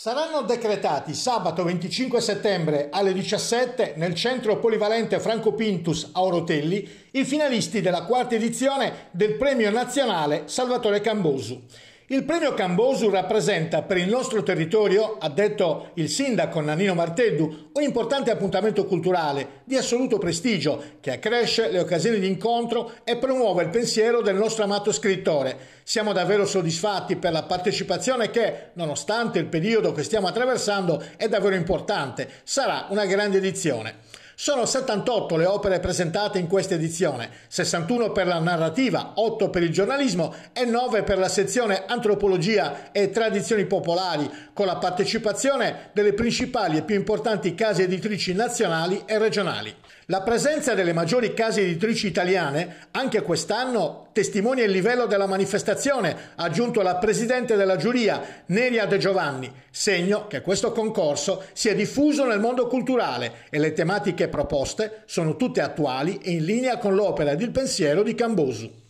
saranno decretati sabato 25 settembre alle 17 nel centro polivalente Franco Pintus a Orotelli i finalisti della quarta edizione del premio nazionale Salvatore Cambosu. Il premio Cambosu rappresenta per il nostro territorio, ha detto il sindaco Nanino Marteddu, un importante appuntamento culturale di assoluto prestigio che accresce le occasioni di incontro e promuove il pensiero del nostro amato scrittore. Siamo davvero soddisfatti per la partecipazione che, nonostante il periodo che stiamo attraversando, è davvero importante. Sarà una grande edizione. Sono 78 le opere presentate in questa edizione, 61 per la narrativa, 8 per il giornalismo e 9 per la sezione antropologia e tradizioni popolari, con la partecipazione delle principali e più importanti case editrici nazionali e regionali. La presenza delle maggiori case editrici italiane anche quest'anno Testimonia il livello della manifestazione, ha aggiunto la presidente della giuria, Neria De Giovanni, segno che questo concorso si è diffuso nel mondo culturale e le tematiche proposte sono tutte attuali e in linea con l'opera ed il pensiero di Cambosu.